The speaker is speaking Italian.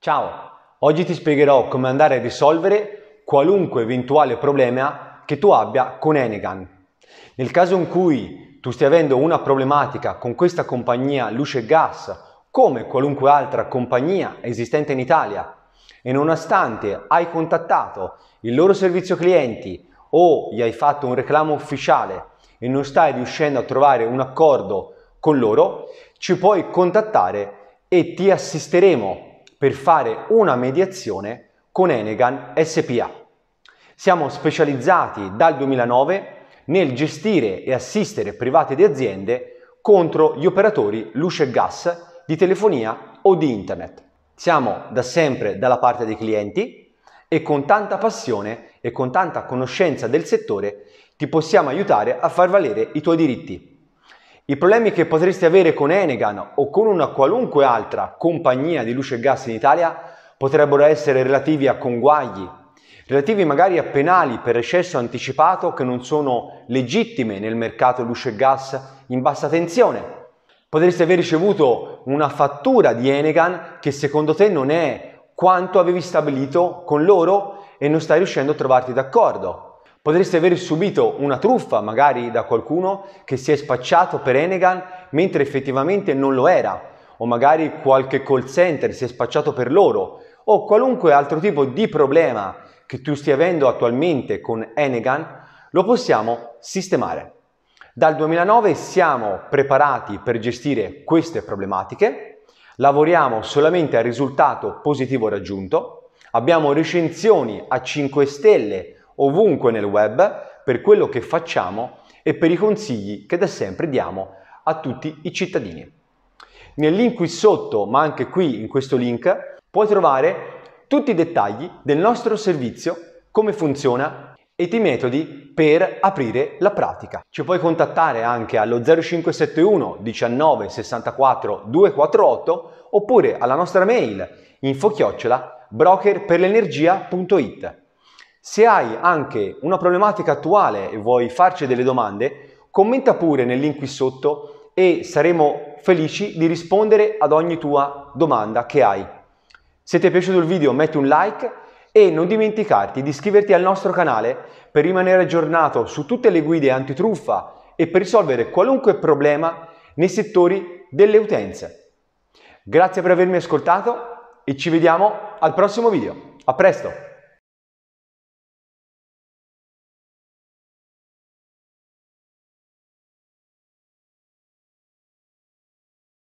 Ciao, oggi ti spiegherò come andare a risolvere qualunque eventuale problema che tu abbia con Enegan. Nel caso in cui tu stia avendo una problematica con questa compagnia luce e gas, come qualunque altra compagnia esistente in Italia, e nonostante hai contattato il loro servizio clienti o gli hai fatto un reclamo ufficiale e non stai riuscendo a trovare un accordo con loro, ci puoi contattare e ti assisteremo per fare una mediazione con Enegan SPA. Siamo specializzati dal 2009 nel gestire e assistere private di aziende contro gli operatori luce e gas di telefonia o di internet. Siamo da sempre dalla parte dei clienti e con tanta passione e con tanta conoscenza del settore ti possiamo aiutare a far valere i tuoi diritti. I problemi che potresti avere con Enegan o con una qualunque altra compagnia di luce e gas in Italia potrebbero essere relativi a conguagli, relativi magari a penali per eccesso anticipato che non sono legittime nel mercato luce e gas in bassa tensione. Potresti aver ricevuto una fattura di Enegan che secondo te non è quanto avevi stabilito con loro e non stai riuscendo a trovarti d'accordo. Potresti aver subito una truffa magari da qualcuno che si è spacciato per Enegan mentre effettivamente non lo era, o magari qualche call center si è spacciato per loro, o qualunque altro tipo di problema che tu stia avendo attualmente con Enegan, lo possiamo sistemare. Dal 2009 siamo preparati per gestire queste problematiche, lavoriamo solamente al risultato positivo raggiunto, abbiamo recensioni a 5 stelle ovunque nel web, per quello che facciamo e per i consigli che da sempre diamo a tutti i cittadini. Nel link qui sotto, ma anche qui in questo link, puoi trovare tutti i dettagli del nostro servizio, come funziona e i metodi per aprire la pratica. Ci puoi contattare anche allo 0571 19 64 248 oppure alla nostra mail info chiocciola brokerperlenergia.it. Se hai anche una problematica attuale e vuoi farci delle domande, commenta pure nel link qui sotto e saremo felici di rispondere ad ogni tua domanda che hai. Se ti è piaciuto il video metti un like e non dimenticarti di iscriverti al nostro canale per rimanere aggiornato su tutte le guide antitruffa e per risolvere qualunque problema nei settori delle utenze. Grazie per avermi ascoltato e ci vediamo al prossimo video. A presto!